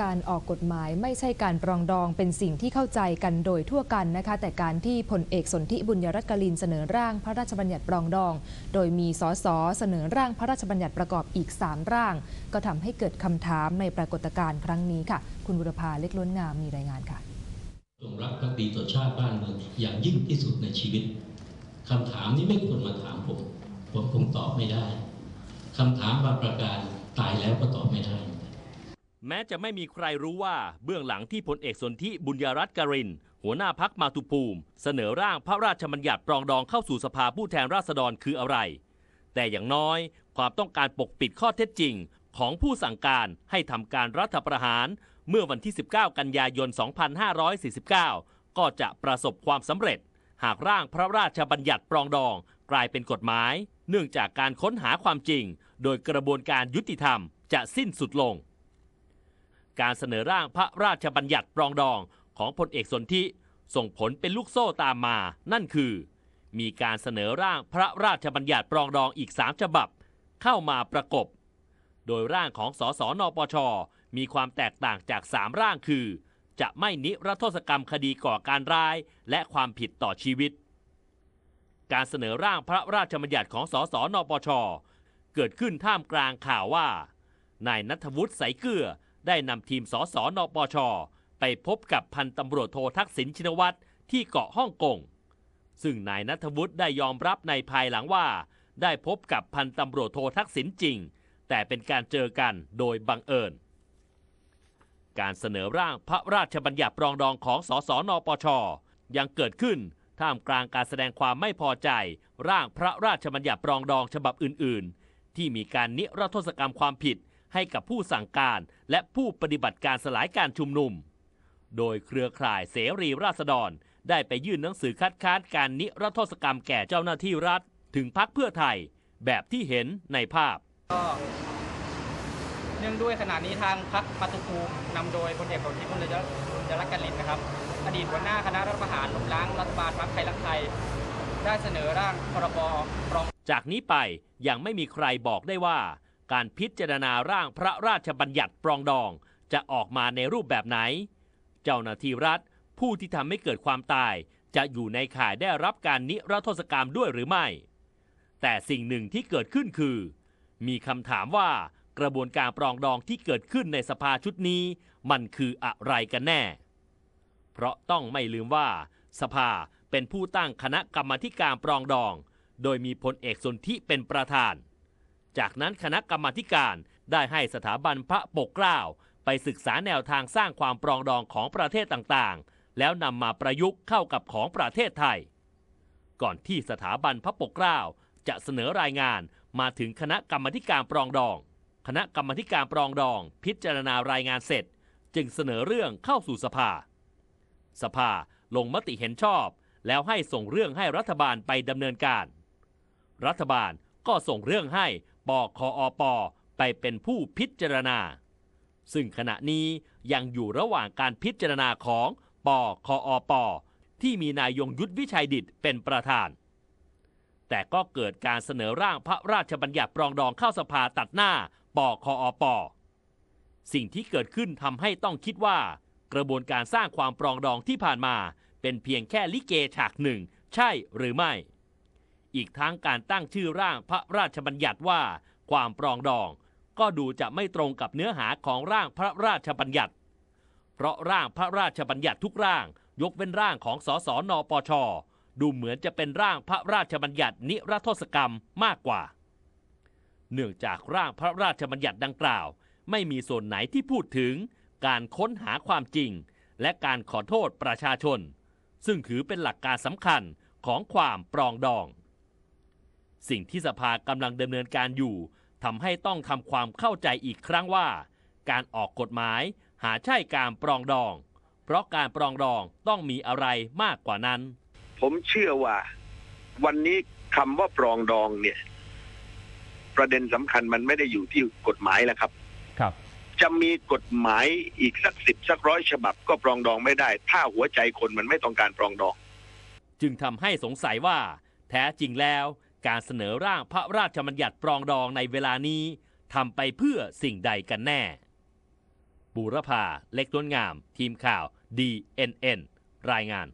การออกกฎหมายไม่ใช่การปรองดองเป็นสิ่งที่เข้าใจกันโดยทั่วกันนะคะ แต่การที่พลเอกสนธิบุญยรัตน์กลินเสนอร่างพระราชบัญญัติปรองดอง โดยมีสอสอเสนอร่างพระราชบัญญัติประกอบอีก 3 ร่าง ก็ทำให้เกิดคำถามในปรากฏการณ์ครั้งนี้ค่ะ คุณบุรพาเล็กล้นงามมีรายงานค่ะจงรักภักดีต่อชาติบ้านเมืองอย่างยิ่งที่สุดในชีวิต คำถามนี้ไม่ควรมาถามผมผมคงตอบไม่ได้ คำถามบางประการตายแล้วก็ตอบไม่ได้แม้จะไม่มีใครรู้ว่าเบื้องหลังที่พลเอกสนธิบุญยรัตน์กริน หัวหน้าพักมาตุภูมิ เสนอร่างพระราชบัญญัติปรองดองเข้าสู่สภาผู้แทนราษฎรคืออะไร แต่อย่างน้อยความต้องการปกปิดข้อเท็จจริง ของผู้สั่งการให้ทำการรัฐประหาร เมื่อวันที่ 19 กันยายน 2549 ก็จะประสบความสำเร็จ หากร่างพระราชบัญญัติปรองดองกลายเป็นกฎหมาย เนื่องจากการค้นหาความจริง โดยกระบวนการยุติธรรมจะสิ้นสุดลงการเสนอร่างพระราชบัญญัติปรองดองของพลเอกสนธิส่งผลเป็นลูกโซ่ตามมา นั่นคือ มีการเสนอร่างพระราชบัญญัติปรองดองอีกสามฉบับเข้ามาประกบ โดยร่างของสสนปช มีความแตกต่างจากสามร่างคือ จะไม่นิรโทษกรรมคดีก่อการร้ายและความผิดต่อชีวิต การเสนอร่างพระราชบัญญัติของสสนปชเกิดขึ้นท่ามกลางข่าวว่านายนัทวุฒิสายเกลือได้นำทีม สสนปช ไปพบกับพันตำรวจโททักษิณชินวัตรที่เกาะฮ่องกงซึ่งนายนัทวุฒิได้ยอมรับในภายหลังว่า ได้พบกับพันตำรวจโททักษิณจริง แต่เป็นการเจอกันโดยบังเอิญ การเสนอร่างพระราชบัญญัติปรองดองของ สสนปช ยังเกิดขึ้นท่ามกลางการแสดงความไม่พอใจร่างพระราชบัญญัติปรองดองฉบับอื่นๆ ที่มีการนิรโทษกรรมความผิดให้กับผู้สั่งการและผู้ปฏิบัติการสลายการชุมนุม โดยเครือข่ายเสรีราษฎร ได้ไปยื่นหนังสือคัดค้านการนิรโทษกรรมแก่เจ้าหน้าที่รัฐถึงพักเพื่อไทยแบบที่เห็นในภาพเนื่องด้วยขณะนี้ทางพักปฏิภูมินำโดยพลเอกประวิตรพลเอกจรักกันลินนะครับ อดีตหัวหน้าคณะรัฐประหารล้มล้าง รัฐบาลพักไทยรักไทยได้เสนอร่างพรบรองจากนี้ไป ยังไม่มีใครบอกได้ว่าการพิจารณาร่างพระราชบัญญัติปรองดองจะออกมาในรูปแบบไหน เจ้าหน้าที่รัฐผู้ที่ทำให้เกิดความตายจะอยู่ในข่ายได้รับการนิรโทษกรรมด้วยหรือไม่ แต่สิ่งหนึ่งที่เกิดขึ้นคือ มีคำถามว่ากระบวนการปรองดองที่เกิดขึ้นในสภาชุดนี้ มันคืออะไรกันแน่ เพราะต้องไม่ลืมว่า สภาเป็นผู้ตั้งคณะกรรมการปรองดอง โดยมีพลเอกสนธิเป็นประธานจากนั้นคณะกรรมาการได้ให้สถาบันพระปกเกล้าไปศึกษาแนวทางสร้างความปรองดองของประเทศต่างๆ แล้วนำมาประยุกต์เข้ากับของประเทศไทย ก่อนที่สถาบันพระปกเกล้าจะเสนอรายงานมาถึงคณะกรรมการปรองดอง คณะกรรมการปรองดอง พิจารณารายงานเสร็จ จึงเสนอเรื่องเข้าสู่สภา สภาลงมติเห็นชอบ แล้วให้ส่งเรื่องให้รัฐบาลไปดำเนินการ รัฐบาลก็ส่งเรื่องให้ปคอป ไปเป็นผู้พิจารณา ซึ่งขณะนี้ยังอยู่ระหว่างการพิจารณาของปคอป ที่มีนายยงยุทธวิชัยดิตเป็นประธาน แต่ก็เกิดการเสนอร่างพระราชบัญญัติปรองดองเข้าสภาตัดหน้าปคอป สิ่งที่เกิดขึ้นทำให้ต้องคิดว่า กระบวนการสร้างความปรองดองที่ผ่านมาเป็นเพียงแค่ลิเกฉากหนึ่ง ใช่หรือไม่อีกทั้งการตั้งชื่อร่างพระราชบัญญัติว่าความปรองดอง ก็ดูจะไม่ตรงกับเนื้อหาของร่างพระราชบัญญัติ เพราะร่างพระราชบัญญัติทุกร่างยกเว้นร่างของสสนปช ดูเหมือนจะเป็นร่างพระราชบัญญัตินิรโทษกรรมมากกว่า เนื่องจากร่างพระราชบัญญัติดังกล่าว ไม่มีส่วนไหนที่พูดถึงการค้นหาความจริง และการขอโทษประชาชน ซึ่งถือเป็นหลักการสำคัญของความปรองดองสิ่งที่สภากำลังดำเนินการอยู่ ทำให้ต้องทำความเข้าใจอีกครั้งว่า การออกกฎหมาย หาใช่การปรองดอง เพราะการปรองดองต้องมีอะไรมากกว่านั้น ผมเชื่อว่า วันนี้คำว่าปรองดองเนี่ย ประเด็นสำคัญมันไม่ได้อยู่ที่กฎหมายแล้วครับ ครับ จะมีกฎหมายอีกสักสิบสักร้อยฉบับก็ปรองดองไม่ได้ ถ้าหัวใจคนมันไม่ต้องการปรองดอง จึงทำให้สงสัยว่า แท้จริงแล้วการเสนอร่างพระราชบัญญัติปรองดองในเวลานี้ทำไปเพื่อสิ่งใดกันแน่บูรพาเล็กต้นงาม ทีมข่าว DNN รายงาน